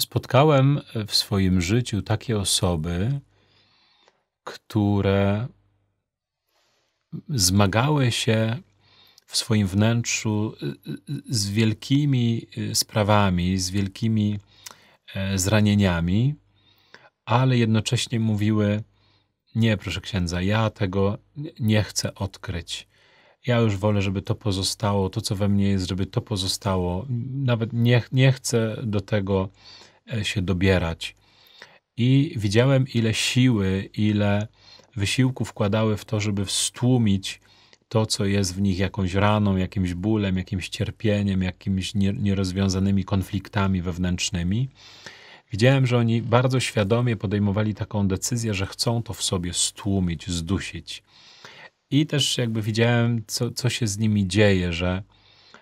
spotkałem e, w swoim życiu takie osoby, które zmagały się w swoim wnętrzu e, e, z wielkimi sprawami, z wielkimi zranieniami, ale jednocześnie mówiły: Nie, proszę księdza, ja tego nie chcę odkryć. Ja już wolę, żeby to pozostało, to co we mnie jest, żeby to pozostało. Nawet nie, nie chcę do tego E, się dobierać. I widziałem, ile siły, ile wysiłku wkładały w to, żeby stłumić to, co jest w nich jakąś raną, jakimś bólem, jakimś cierpieniem, jakimiś nierozwiązanymi konfliktami wewnętrznymi. Widziałem, że oni bardzo świadomie podejmowali taką decyzję, że chcą to w sobie stłumić, zdusić. I też jakby widziałem, co, co się z nimi dzieje, że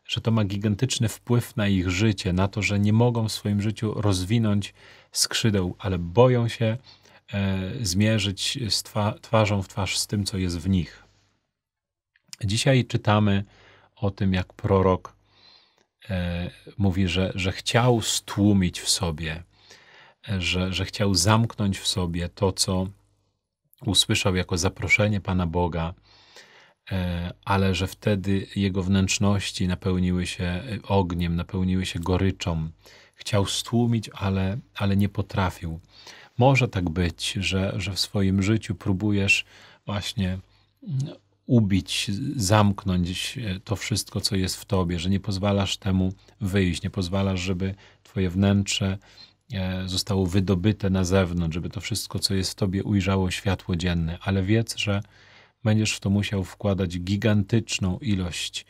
że to ma gigantyczny wpływ na ich życie, na to, że nie mogą w swoim życiu rozwinąć skrzydeł, ale boją się e, zmierzyć z twa twarzą w twarz z tym, co jest w nich. Dzisiaj czytamy o tym, jak prorok e, mówi, że, że chciał stłumić w sobie, e, że, że chciał zamknąć w sobie to, co usłyszał jako zaproszenie Pana Boga E, ale że wtedy jego wnętrzności napełniły się e, ogniem, napełniły się goryczą. Chciał stłumić, ale, ale nie potrafił. Może tak być, że, że w swoim życiu próbujesz właśnie mm, ubić, zamknąć e, to wszystko, co jest w tobie, że nie pozwalasz temu wyjść, nie pozwalasz, żeby twoje wnętrze zostało wydobyte na zewnątrz, żeby to wszystko, co jest w tobie, ujrzało światło dzienne, ale wiedz, że będziesz w to musiał wkładać gigantyczną ilość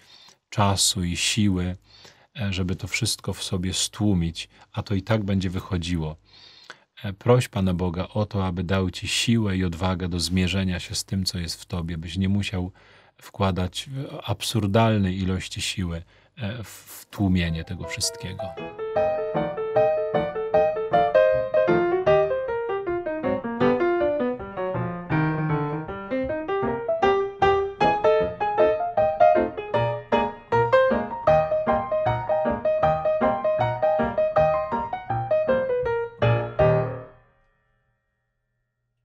czasu i siły, e, żeby to wszystko w sobie stłumić, a to i tak będzie wychodziło. E, proś Pana Boga o to, aby dał Ci siłę i odwagę do zmierzenia się z tym, co jest w Tobie, byś nie musiał wkładać absurdalnej ilości siły e, w tłumienie tego wszystkiego.